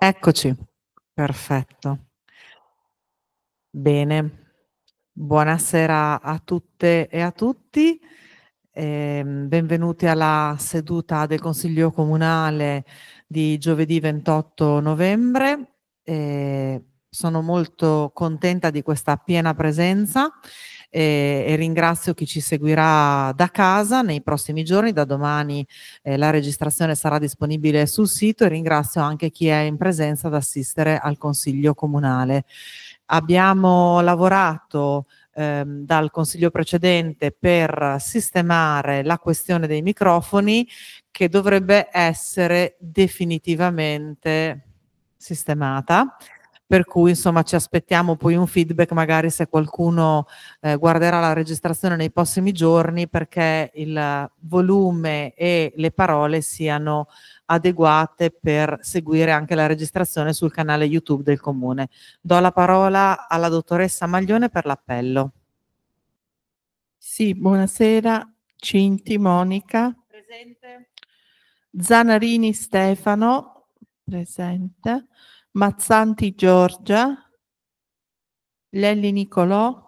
Eccoci, perfetto. Bene, buonasera a tutte e a tutti. Eh, benvenuti alla seduta del Consiglio Comunale di giovedì 28 novembre. Eh, sono molto contenta di questa piena presenza eh, e ringrazio chi ci seguirà da casa nei prossimi giorni, da domani eh, la registrazione sarà disponibile sul sito e ringrazio anche chi è in presenza ad assistere al Consiglio Comunale. Abbiamo lavorato ehm, dal Consiglio precedente per sistemare la questione dei microfoni che dovrebbe essere definitivamente sistemata per cui insomma ci aspettiamo poi un feedback magari se qualcuno eh, guarderà la registrazione nei prossimi giorni perché il volume e le parole siano adeguate per seguire anche la registrazione sul canale YouTube del Comune. Do la parola alla dottoressa Maglione per l'appello. Sì, buonasera Cinti, Monica. Presente. Zanarini Stefano, presente. Mazzanti Giorgia, Lelli Nicolò,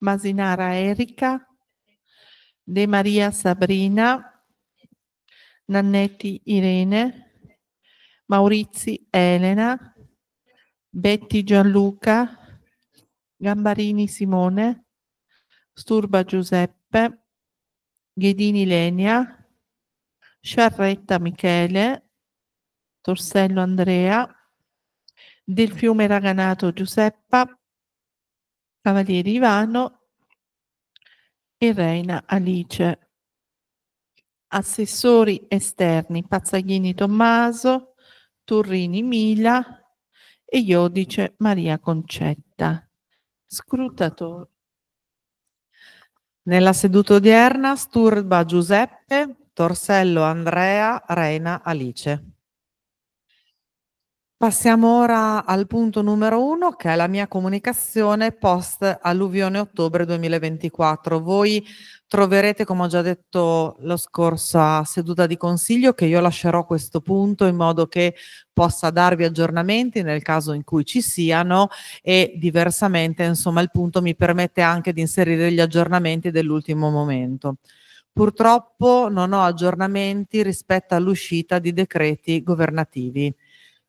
Masinara Erika, De Maria Sabrina, Nannetti Irene, Maurizi Elena, Betti Gianluca, Gambarini Simone, Sturba Giuseppe, Ghedini Lenia, Sciarretta Michele, Torsello Andrea, del fiume Raganato Giuseppa, Cavalieri Ivano e Reina Alice. Assessori esterni Pazzaghini Tommaso, Turrini Mila e Iodice Maria Concetta. Scrutatori. Nella seduta odierna Sturba Giuseppe, Torsello Andrea, Reina Alice. Passiamo ora al punto numero uno che è la mia comunicazione post alluvione ottobre 2024. Voi troverete, come ho già detto la scorsa seduta di consiglio, che io lascerò questo punto in modo che possa darvi aggiornamenti nel caso in cui ci siano e diversamente, insomma, il punto mi permette anche di inserire gli aggiornamenti dell'ultimo momento. Purtroppo non ho aggiornamenti rispetto all'uscita di decreti governativi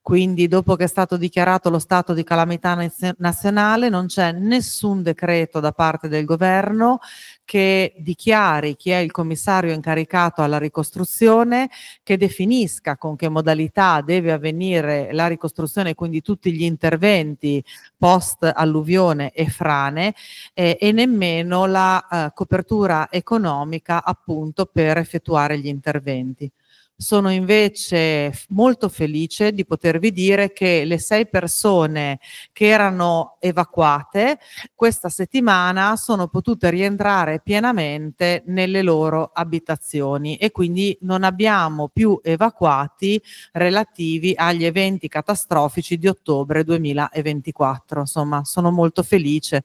quindi dopo che è stato dichiarato lo stato di calamità nazionale non c'è nessun decreto da parte del governo che dichiari chi è il commissario incaricato alla ricostruzione, che definisca con che modalità deve avvenire la ricostruzione quindi tutti gli interventi post alluvione e frane eh, e nemmeno la eh, copertura economica appunto per effettuare gli interventi. Sono invece molto felice di potervi dire che le sei persone che erano evacuate questa settimana sono potute rientrare pienamente nelle loro abitazioni e quindi non abbiamo più evacuati relativi agli eventi catastrofici di ottobre 2024. Insomma, sono molto felice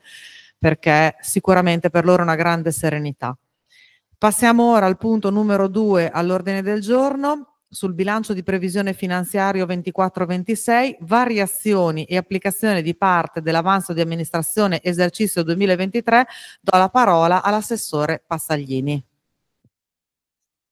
perché sicuramente per loro è una grande serenità. Passiamo ora al punto numero 2 all'ordine del giorno sul bilancio di previsione finanziario 24-26, variazioni e applicazione di parte dell'avanzo di amministrazione esercizio 2023, do la parola all'assessore Passaglini.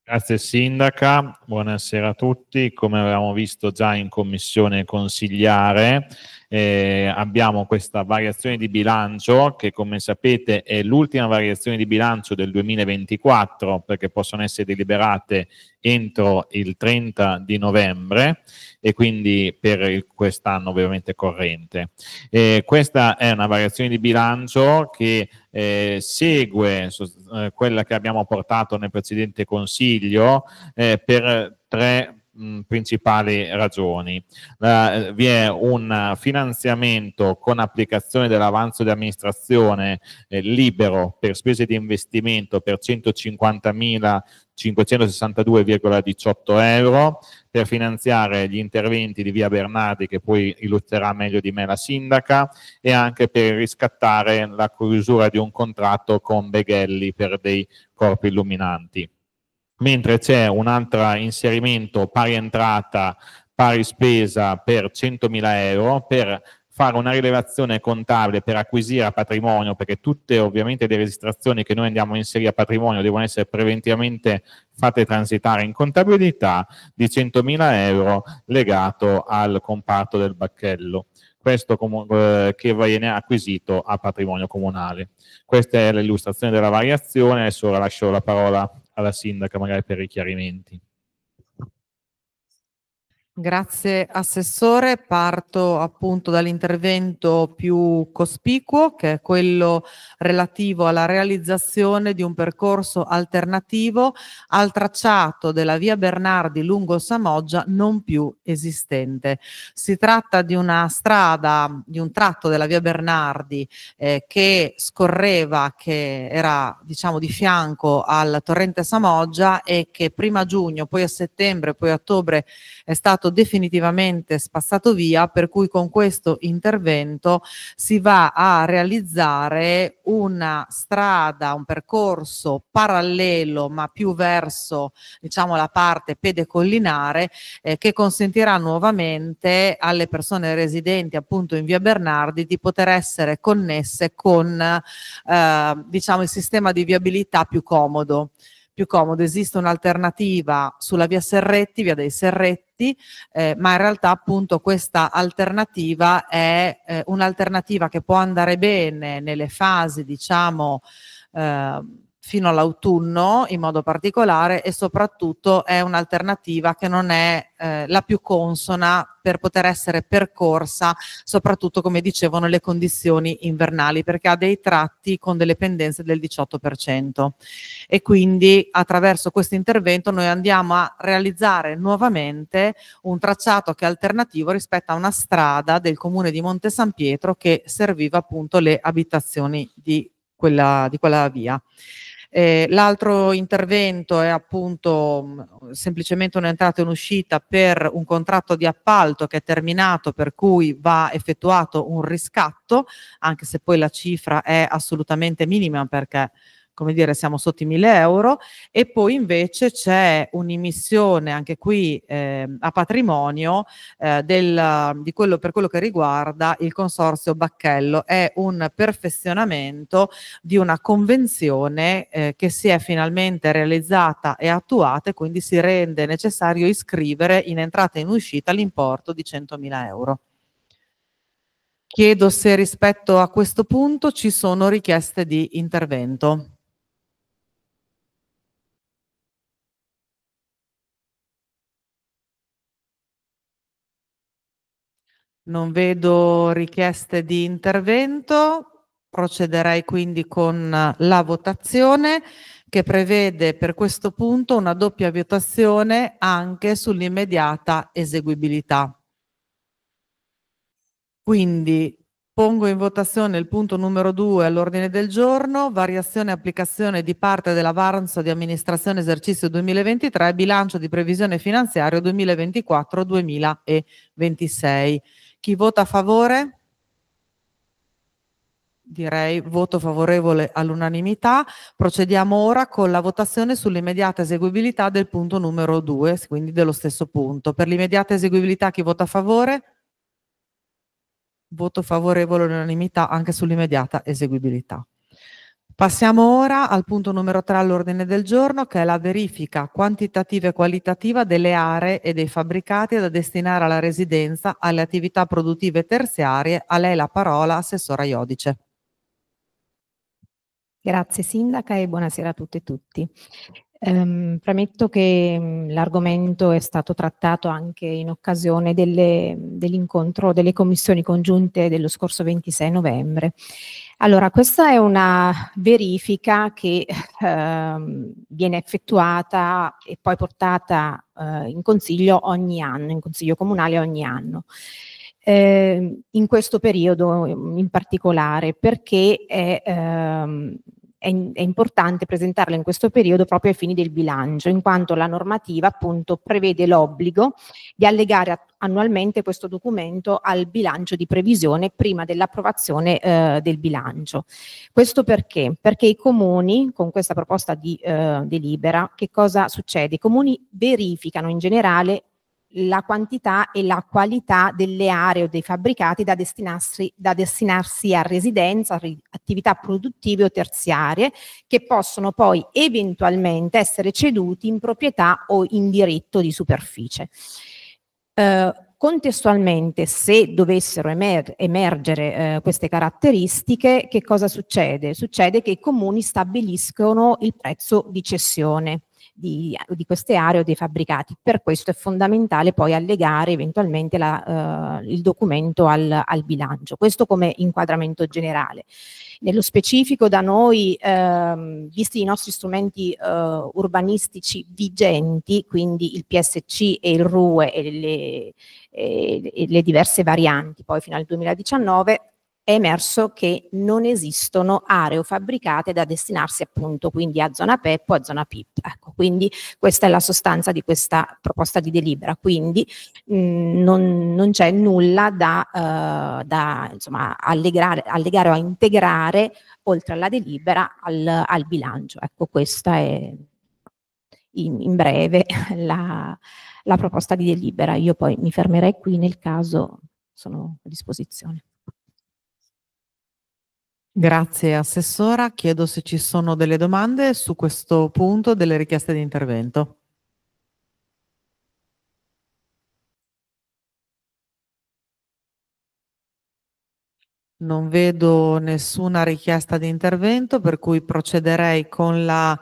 Grazie Sindaca, buonasera a tutti. Come avevamo visto già in commissione consigliare, eh, abbiamo questa variazione di bilancio che come sapete è l'ultima variazione di bilancio del 2024 perché possono essere deliberate entro il 30 di novembre e quindi per quest'anno ovviamente corrente. Eh, questa è una variazione di bilancio che eh, segue eh, quella che abbiamo portato nel precedente consiglio eh, per tre mh, principali ragioni. Eh, vi è un finanziamento con applicazione dell'avanzo di amministrazione eh, libero per spese di investimento per 150.562,18 euro per finanziare gli interventi di via Bernardi che poi illustrerà meglio di me la sindaca e anche per riscattare la chiusura di un contratto con Beghelli per dei corpi illuminanti mentre c'è un altro inserimento pari entrata, pari spesa per 100.000 euro per fare una rilevazione contabile per acquisire patrimonio, perché tutte ovviamente le registrazioni che noi andiamo a inserire a patrimonio devono essere preventivamente fatte transitare in contabilità di 100.000 euro legato al comparto del bacchello. Questo eh, che viene acquisito a patrimonio comunale. Questa è l'illustrazione della variazione, adesso lascio la parola alla sindaca magari per i chiarimenti. Grazie Assessore, parto appunto dall'intervento più cospicuo che è quello relativo alla realizzazione di un percorso alternativo al tracciato della via Bernardi lungo Samoggia non più esistente. Si tratta di una strada, di un tratto della via Bernardi eh, che scorreva, che era diciamo di fianco al torrente Samoggia e che prima giugno, poi a settembre, poi a ottobre è stato stato definitivamente spassato via, per cui con questo intervento si va a realizzare una strada, un percorso parallelo ma più verso diciamo, la parte pedecollinare eh, che consentirà nuovamente alle persone residenti appunto in via Bernardi di poter essere connesse con eh, diciamo, il sistema di viabilità più comodo più comodo. Esiste un'alternativa sulla via Serretti, via dei Serretti effetti, eh, ma in realtà appunto questa alternativa è eh, un'alternativa che può andare bene nelle fasi, diciamo, eh, fino all'autunno in modo particolare e soprattutto è un'alternativa che non è eh, la più consona per poter essere percorsa, soprattutto come dicevano le condizioni invernali, perché ha dei tratti con delle pendenze del 18%. E quindi attraverso questo intervento noi andiamo a realizzare nuovamente un tracciato che è alternativo rispetto a una strada del comune di Monte San Pietro che serviva appunto le abitazioni di quella, di quella via. Eh, l'altro intervento è appunto mm, semplicemente un'entrata e un'uscita per un contratto di appalto che è terminato per cui va effettuato un riscatto, anche se poi la cifra è assolutamente minima perché come dire, siamo sotto i 1000 euro e poi invece c'è un'emissione anche qui eh, a patrimonio eh, del, di quello, per quello che riguarda il consorzio Bacchello. È un perfezionamento di una convenzione eh, che si è finalmente realizzata e attuata e quindi si rende necessario iscrivere in entrata e in uscita l'importo di 100.000 euro. Chiedo se rispetto a questo punto ci sono richieste di intervento. Non vedo richieste di intervento, procederei quindi con la votazione che prevede per questo punto una doppia votazione anche sull'immediata eseguibilità. Quindi pongo in votazione il punto numero 2 all'ordine del giorno, variazione e applicazione di parte dell'avanzo di amministrazione esercizio 2023 bilancio di previsione finanziario 2024-2026. Chi vota a favore? Direi voto favorevole all'unanimità. Procediamo ora con la votazione sull'immediata eseguibilità del punto numero 2, quindi dello stesso punto. Per l'immediata eseguibilità chi vota a favore? Voto favorevole all'unanimità anche sull'immediata eseguibilità. Passiamo ora al punto numero 3 all'ordine del giorno che è la verifica quantitativa e qualitativa delle aree e dei fabbricati da destinare alla residenza, alle attività produttive terziarie. A lei la parola, Assessora Iodice. Grazie Sindaca e buonasera a tutte e tutti. Ehm, premetto che mm, l'argomento è stato trattato anche in occasione dell'incontro dell delle commissioni congiunte dello scorso 26 novembre allora, questa è una verifica che ehm, viene effettuata e poi portata eh, in consiglio ogni anno, in consiglio comunale ogni anno. Eh, in questo periodo in particolare perché è ehm, è, è importante presentarla in questo periodo proprio ai fini del bilancio, in quanto la normativa appunto prevede l'obbligo di allegare annualmente questo documento al bilancio di previsione prima dell'approvazione eh, del bilancio. Questo perché? Perché i comuni, con questa proposta di eh, delibera, che cosa succede? I comuni verificano in generale la quantità e la qualità delle aree o dei fabbricati da destinarsi, da destinarsi a residenza, attività produttive o terziarie, che possono poi eventualmente essere ceduti in proprietà o in diritto di superficie. Eh, contestualmente, se dovessero emer emergere eh, queste caratteristiche, che cosa succede? Succede che i comuni stabiliscono il prezzo di cessione di, di queste aree o dei fabbricati. Per questo è fondamentale poi allegare eventualmente la, eh, il documento al, al bilancio. Questo come inquadramento generale. Nello specifico da noi, ehm, visti i nostri strumenti eh, urbanistici vigenti, quindi il PSC e il RUE e le, e le diverse varianti, poi fino al 2019, è emerso che non esistono aree o fabbricate da destinarsi appunto quindi a zona PEP o a zona PIP. Ecco, quindi questa è la sostanza di questa proposta di delibera, quindi mh, non, non c'è nulla da, eh, da insomma, allegare, allegare o a integrare oltre alla delibera al, al bilancio. Ecco, questa è in, in breve la, la proposta di delibera. Io poi mi fermerei qui nel caso sono a disposizione. Grazie Assessora, chiedo se ci sono delle domande su questo punto, delle richieste di intervento. Non vedo nessuna richiesta di intervento, per cui procederei con la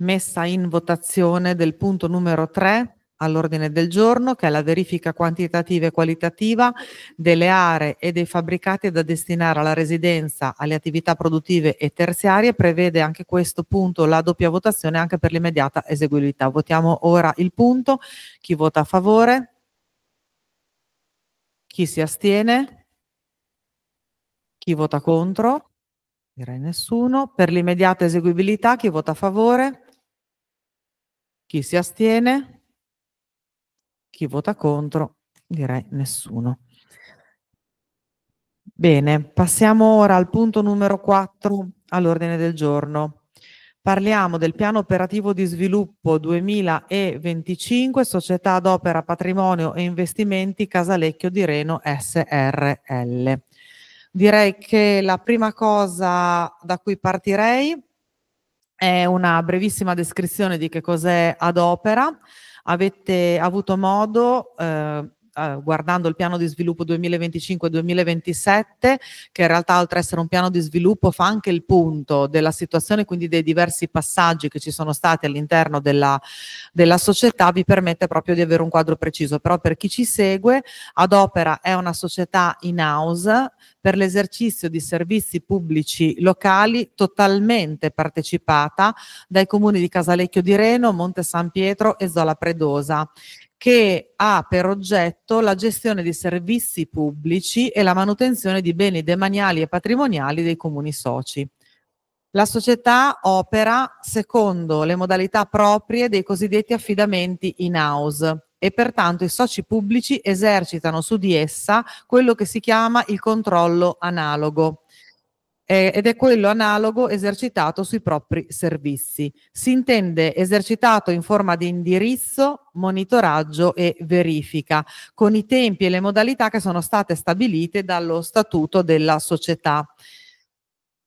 messa in votazione del punto numero 3 all'ordine del giorno, che è la verifica quantitativa e qualitativa delle aree e dei fabbricati da destinare alla residenza, alle attività produttive e terziarie, prevede anche questo punto la doppia votazione anche per l'immediata eseguibilità. Votiamo ora il punto, chi vota a favore? Chi si astiene? Chi vota contro? Direi nessuno. Per l'immediata eseguibilità, chi vota a favore? Chi si astiene? Chi vota contro? Direi nessuno. Bene, passiamo ora al punto numero 4 all'ordine del giorno. Parliamo del piano operativo di sviluppo 2025, società d'opera, patrimonio e investimenti Casalecchio di Reno SRL. Direi che la prima cosa da cui partirei è una brevissima descrizione di che cos'è ad opera avete avuto modo eh, guardando il piano di sviluppo 2025-2027, che in realtà oltre ad essere un piano di sviluppo fa anche il punto della situazione, quindi dei diversi passaggi che ci sono stati all'interno della, della società, vi permette proprio di avere un quadro preciso. Però per chi ci segue, Adopera è una società in house per l'esercizio di servizi pubblici locali totalmente partecipata dai comuni di Casalecchio di Reno, Monte San Pietro e Zola Predosa che ha per oggetto la gestione di servizi pubblici e la manutenzione di beni demaniali e patrimoniali dei comuni soci. La società opera secondo le modalità proprie dei cosiddetti affidamenti in house e pertanto i soci pubblici esercitano su di essa quello che si chiama il controllo analogo, eh, ed è quello analogo esercitato sui propri servizi. Si intende esercitato in forma di indirizzo, monitoraggio e verifica, con i tempi e le modalità che sono state stabilite dallo statuto della società.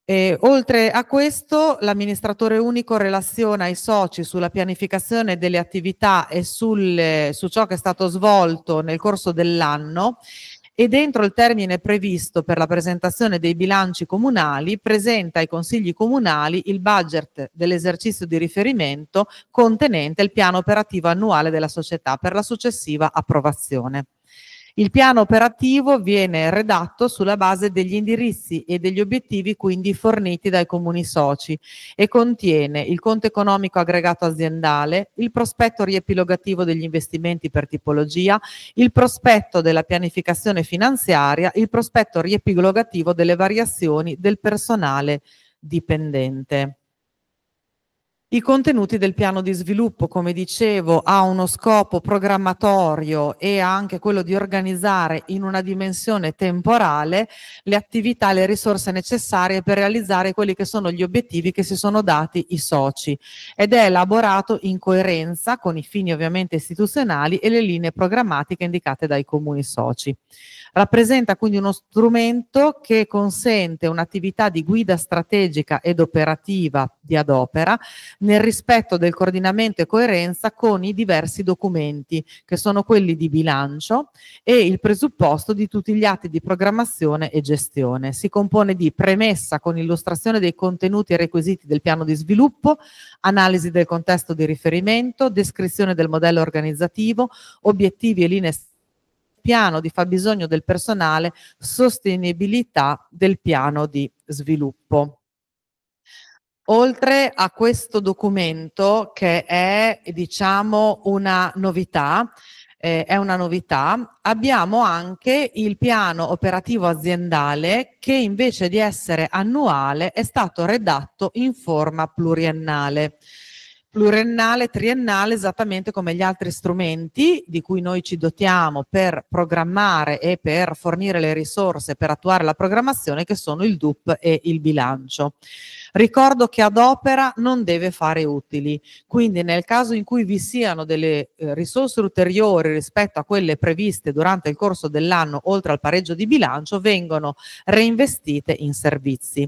E, oltre a questo, l'amministratore unico relaziona i soci sulla pianificazione delle attività e sul, su ciò che è stato svolto nel corso dell'anno e dentro il termine previsto per la presentazione dei bilanci comunali presenta ai consigli comunali il budget dell'esercizio di riferimento contenente il piano operativo annuale della società per la successiva approvazione. Il piano operativo viene redatto sulla base degli indirizzi e degli obiettivi quindi forniti dai comuni soci e contiene il conto economico aggregato aziendale, il prospetto riepilogativo degli investimenti per tipologia, il prospetto della pianificazione finanziaria, il prospetto riepilogativo delle variazioni del personale dipendente i contenuti del piano di sviluppo, come dicevo, ha uno scopo programmatorio e anche quello di organizzare in una dimensione temporale le attività, le risorse necessarie per realizzare quelli che sono gli obiettivi che si sono dati i soci ed è elaborato in coerenza con i fini ovviamente istituzionali e le linee programmatiche indicate dai comuni soci. Rappresenta quindi uno strumento che consente un'attività di guida strategica ed operativa di adopera nel rispetto del coordinamento e coerenza con i diversi documenti che sono quelli di bilancio e il presupposto di tutti gli atti di programmazione e gestione. Si compone di premessa con illustrazione dei contenuti e requisiti del piano di sviluppo, analisi del contesto di riferimento, descrizione del modello organizzativo, obiettivi e linee piano di fabbisogno del personale, sostenibilità del piano di sviluppo. Oltre a questo documento che è diciamo una novità, eh, è una novità, abbiamo anche il piano operativo aziendale che invece di essere annuale è stato redatto in forma pluriennale pluriennale, triennale, esattamente come gli altri strumenti di cui noi ci dotiamo per programmare e per fornire le risorse per attuare la programmazione che sono il DUP e il bilancio. Ricordo che ad opera non deve fare utili, quindi nel caso in cui vi siano delle eh, risorse ulteriori rispetto a quelle previste durante il corso dell'anno oltre al pareggio di bilancio vengono reinvestite in servizi.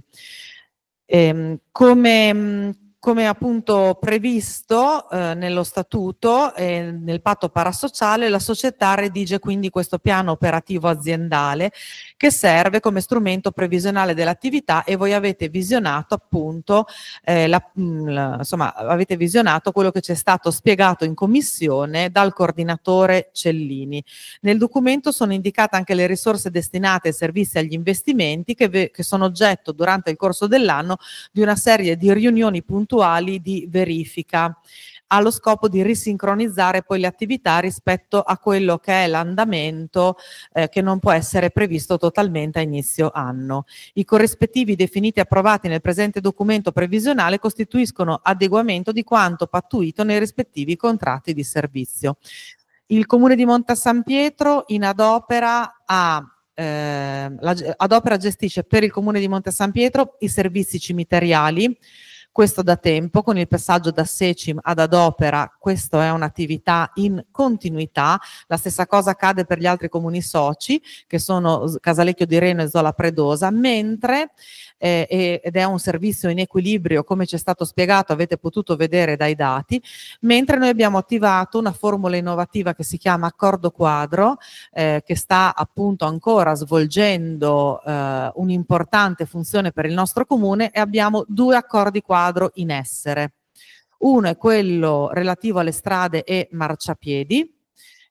Ehm, come, come appunto previsto eh, nello statuto e nel patto parasociale, la società redige quindi questo piano operativo aziendale che serve come strumento previsionale dell'attività e voi avete visionato appunto, eh, la, mh, mm, insomma, avete visionato quello che ci è stato spiegato in commissione dal coordinatore Cellini. Nel documento sono indicate anche le risorse destinate ai servizi e agli investimenti che, che sono oggetto durante il corso dell'anno di una serie di riunioni puntuali puntuali di verifica allo scopo di risincronizzare poi le attività rispetto a quello che è l'andamento eh, che non può essere previsto totalmente a inizio anno. I corrispettivi definiti e approvati nel presente documento previsionale costituiscono adeguamento di quanto pattuito nei rispettivi contratti di servizio. Il Comune di Monta San Pietro in adopera ha eh, la, ad opera gestisce per il comune di Monte San Pietro i servizi cimiteriali, questo da tempo, con il passaggio da Secim ad Adopera, questa è un'attività in continuità, la stessa cosa accade per gli altri comuni soci che sono Casalecchio di Reno e Zola Predosa, mentre eh, ed è un servizio in equilibrio come ci è stato spiegato, avete potuto vedere dai dati, mentre noi abbiamo attivato una formula innovativa che si chiama Accordo Quadro eh, che sta appunto ancora svolgendo eh, un'importante funzione per il nostro comune e abbiamo due accordi quadro quadro in essere. Uno è quello relativo alle strade e marciapiedi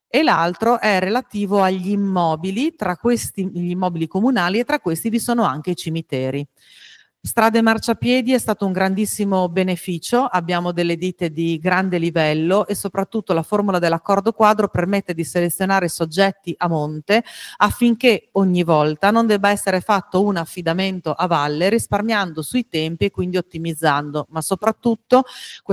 e l'altro è relativo agli immobili, tra questi gli immobili comunali e tra questi vi sono anche i cimiteri. Strade marciapiedi è stato un grandissimo beneficio, abbiamo delle ditte di grande livello e soprattutto la formula dell'accordo quadro permette di selezionare soggetti a monte affinché ogni volta non debba essere fatto un affidamento a valle risparmiando sui tempi e quindi ottimizzando, ma soprattutto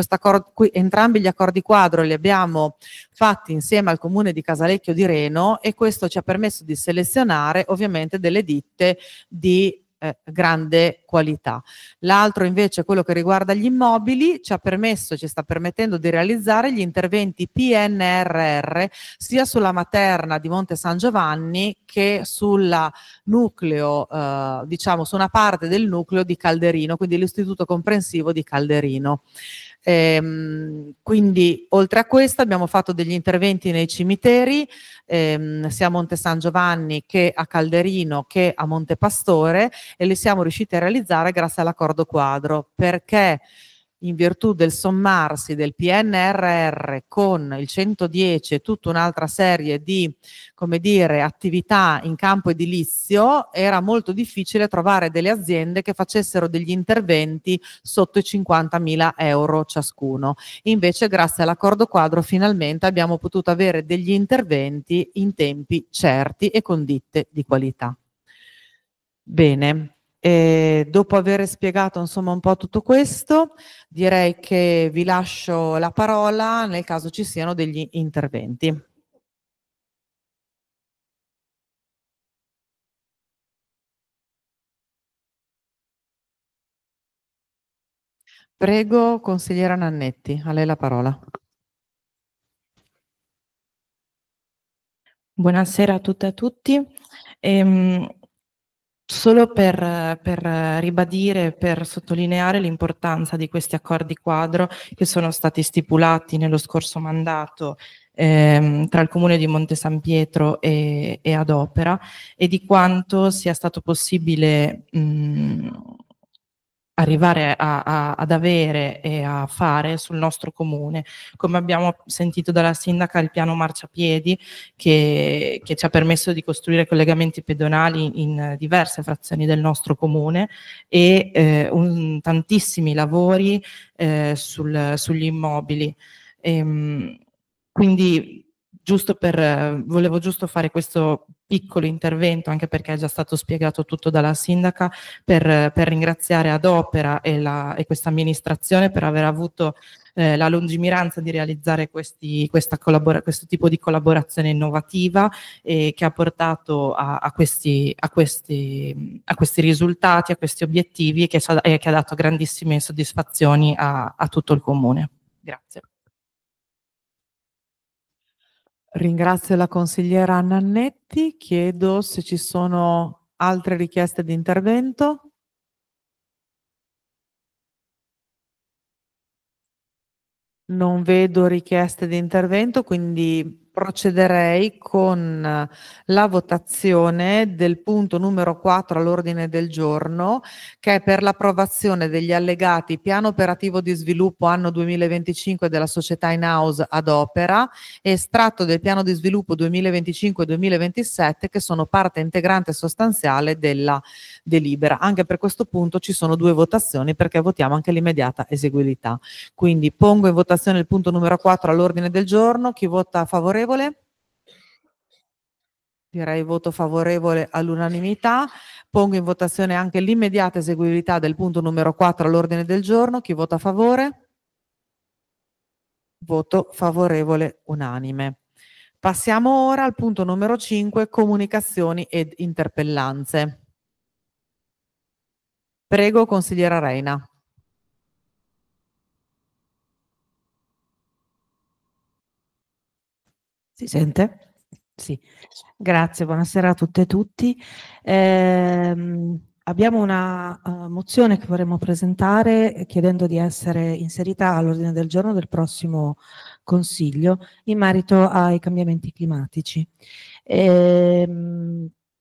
accordo, qui, entrambi gli accordi quadro li abbiamo fatti insieme al comune di Casalecchio di Reno e questo ci ha permesso di selezionare ovviamente delle ditte di eh, grande qualità. L'altro invece, quello che riguarda gli immobili, ci ha permesso, ci sta permettendo di realizzare gli interventi PNRR sia sulla materna di Monte San Giovanni che sulla nucleo, eh, diciamo su una parte del nucleo di Calderino, quindi l'istituto comprensivo di Calderino. Ehm, quindi oltre a questo abbiamo fatto degli interventi nei cimiteri, ehm, sia a Monte San Giovanni che a Calderino che a Monte Pastore e li siamo riusciti a realizzare grazie all'accordo quadro perché in virtù del sommarsi del PNRR con il 110 e tutta un'altra serie di come dire, attività in campo edilizio, era molto difficile trovare delle aziende che facessero degli interventi sotto i 50.000 euro ciascuno. Invece grazie all'accordo quadro finalmente abbiamo potuto avere degli interventi in tempi certi e con ditte di qualità. Bene, e dopo aver spiegato insomma un po' tutto questo, direi che vi lascio la parola nel caso ci siano degli interventi. Prego, consigliera Nannetti, a lei la parola. Buonasera a tutte e a tutti. Ehm, Solo per, per ribadire, per sottolineare l'importanza di questi accordi quadro che sono stati stipulati nello scorso mandato ehm, tra il comune di Monte San Pietro e, e Adopera e di quanto sia stato possibile mh, arrivare a, a, ad avere e a fare sul nostro comune. Come abbiamo sentito dalla sindaca, il piano marciapiedi che, che ci ha permesso di costruire collegamenti pedonali in diverse frazioni del nostro comune e eh, un, tantissimi lavori eh, sul, sugli immobili. Ehm, quindi giusto per, eh, volevo giusto fare questo piccolo intervento, anche perché è già stato spiegato tutto dalla sindaca, per, per ringraziare ad opera e, la, e questa amministrazione per aver avuto eh, la lungimiranza di realizzare questi, questa questo tipo di collaborazione innovativa e eh, che ha portato a, a, questi, a, questi, a, questi, risultati, a questi obiettivi e che, e che ha dato grandissime soddisfazioni a, a tutto il comune. Grazie. Ringrazio la consigliera Nannetti, chiedo se ci sono altre richieste di intervento. Non vedo richieste di intervento, quindi procederei con eh, la votazione del punto numero 4 all'ordine del giorno, che è per l'approvazione degli allegati piano operativo di sviluppo anno 2025 della società in house ad opera e estratto del piano di sviluppo 2025-2027 che sono parte integrante sostanziale della delibera. Anche per questo punto ci sono due votazioni perché votiamo anche l'immediata eseguibilità. Quindi pongo in votazione il punto numero 4 all'ordine del giorno. Chi vota favorevole? direi voto favorevole all'unanimità. Pongo in votazione anche l'immediata eseguibilità del punto numero 4 all'ordine del giorno. Chi vota a favore? Voto favorevole unanime. Passiamo ora al punto numero 5, comunicazioni ed interpellanze. Prego, consigliera Reina. Si sente? Sì. Grazie, buonasera a tutte e tutti. Eh, abbiamo una uh, mozione che vorremmo presentare chiedendo di essere inserita all'ordine del giorno del prossimo Consiglio in merito ai cambiamenti climatici. Eh,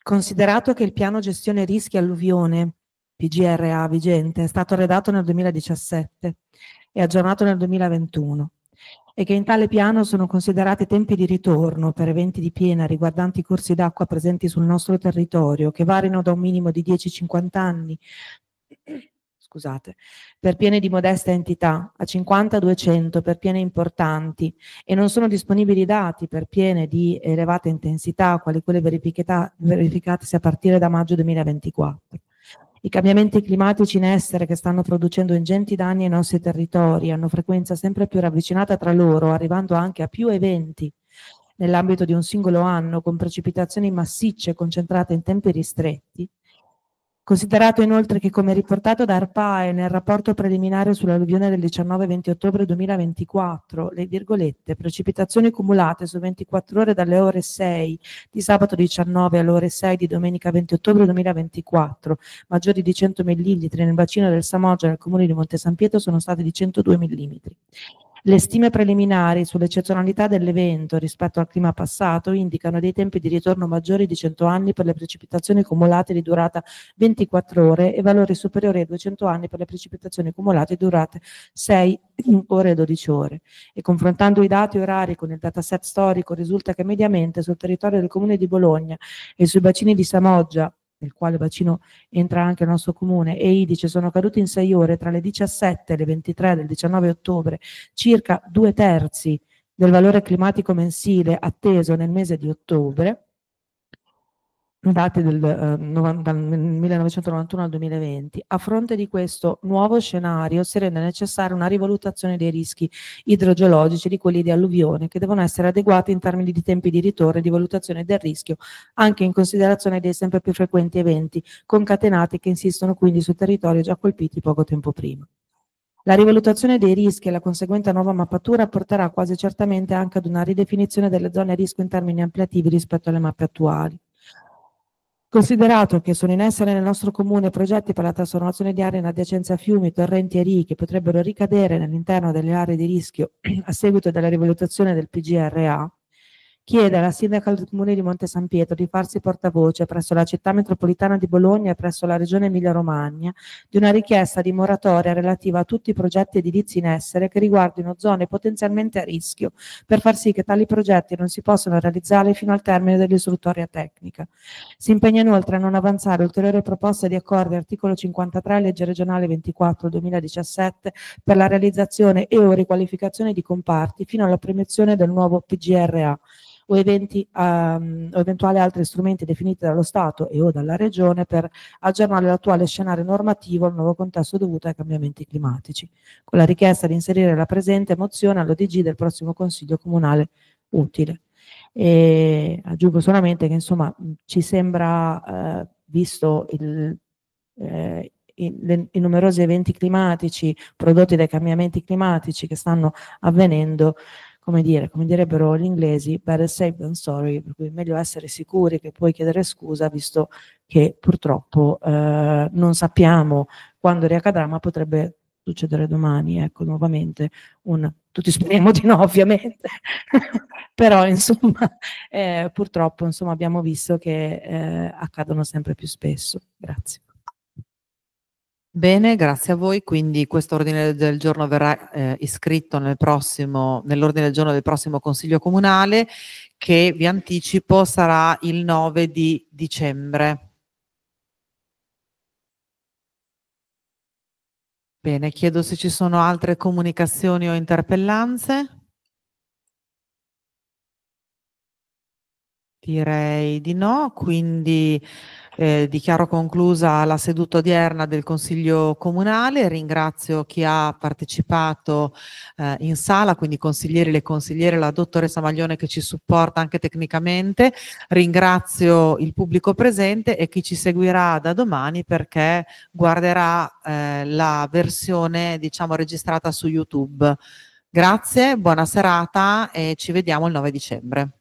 considerato che il piano gestione rischi alluvione PGRA vigente è stato redatto nel 2017 e aggiornato nel 2021 e che in tale piano sono considerati tempi di ritorno per eventi di piena riguardanti i corsi d'acqua presenti sul nostro territorio che varino da un minimo di 10-50 anni scusate, per piene di modesta entità, a 50-200 per piene importanti e non sono disponibili dati per piene di elevata intensità, quali quelle verificate a partire da maggio 2024. I cambiamenti climatici in essere che stanno producendo ingenti danni ai nostri territori hanno frequenza sempre più ravvicinata tra loro, arrivando anche a più eventi nell'ambito di un singolo anno, con precipitazioni massicce concentrate in tempi ristretti, Considerato inoltre che, come riportato da ARPAE nel rapporto preliminare sull'alluvione del 19-20 ottobre 2024, le virgolette precipitazioni cumulate su 24 ore dalle ore 6 di sabato 19 alle ore 6 di domenica 20 ottobre 2024, maggiori di 100 millilitri nel bacino del Samoggia nel comune di Monte San Pietro sono state di 102 millilitri. Le stime preliminari sull'eccezionalità dell'evento rispetto al clima passato indicano dei tempi di ritorno maggiori di 100 anni per le precipitazioni accumulate di durata 24 ore e valori superiori a 200 anni per le precipitazioni cumulate durate 6 ore e 12 ore. E confrontando i dati orari con il dataset storico risulta che mediamente sul territorio del comune di Bologna e sui bacini di Samoggia nel quale bacino entra anche il nostro comune, e IDICE sono caduti in sei ore tra le 17 e le 23 del 19 ottobre, circa due terzi del valore climatico mensile atteso nel mese di ottobre, dati del, eh, novan, dal 1991 al 2020. A fronte di questo nuovo scenario si rende necessaria una rivalutazione dei rischi idrogeologici di quelli di alluvione che devono essere adeguati in termini di tempi di ritorno e di valutazione del rischio anche in considerazione dei sempre più frequenti eventi concatenati che insistono quindi su territori già colpiti poco tempo prima. La rivalutazione dei rischi e la conseguente nuova mappatura porterà quasi certamente anche ad una ridefinizione delle zone a rischio in termini ampliativi rispetto alle mappe attuali. Considerato che sono in essere nel nostro comune progetti per la trasformazione di aree in adiacenza a fiumi, torrenti e righe che potrebbero ricadere nell'interno delle aree di rischio a seguito della rivalutazione del PGRA, chiede alla sindaca del comune di Monte San Pietro di farsi portavoce presso la città metropolitana di Bologna e presso la regione Emilia-Romagna di una richiesta di moratoria relativa a tutti i progetti edilizi in essere che riguardino zone potenzialmente a rischio per far sì che tali progetti non si possano realizzare fino al termine dell'istruttoria tecnica. Si impegna inoltre a non avanzare ulteriori proposte di accordi articolo 53 legge regionale 24 2017 per la realizzazione e o riqualificazione di comparti fino alla premiazione del nuovo PGRA o, eventi, um, o eventuali altri strumenti definiti dallo Stato e o dalla Regione per aggiornare l'attuale scenario normativo al nuovo contesto dovuto ai cambiamenti climatici, con la richiesta di inserire la presente mozione all'ODG del prossimo Consiglio Comunale utile. E aggiungo solamente che insomma ci sembra, eh, visto il, eh, i, le, i, numerosi eventi climatici prodotti dai cambiamenti climatici che stanno avvenendo, come dire, come direbbero gli inglesi, better safe than sorry, per cui è meglio essere sicuri che puoi chiedere scusa, visto che purtroppo eh, non sappiamo quando riaccadrà, ma potrebbe succedere domani, ecco, nuovamente un tutti speriamo di no ovviamente, però insomma eh, purtroppo insomma, abbiamo visto che eh, accadono sempre più spesso. Grazie. Bene, grazie a voi. Quindi questo ordine del giorno verrà eh, iscritto nel nell'ordine del giorno del prossimo Consiglio Comunale che vi anticipo sarà il 9 di dicembre. Bene, chiedo se ci sono altre comunicazioni o interpellanze. Direi di no, quindi eh, dichiaro conclusa la seduta odierna del Consiglio Comunale, ringrazio chi ha partecipato eh, in sala, quindi i consiglieri, le consigliere, la dottoressa Maglione che ci supporta anche tecnicamente, ringrazio il pubblico presente e chi ci seguirà da domani perché guarderà eh, la versione diciamo registrata su YouTube. Grazie, buona serata e ci vediamo il 9 dicembre.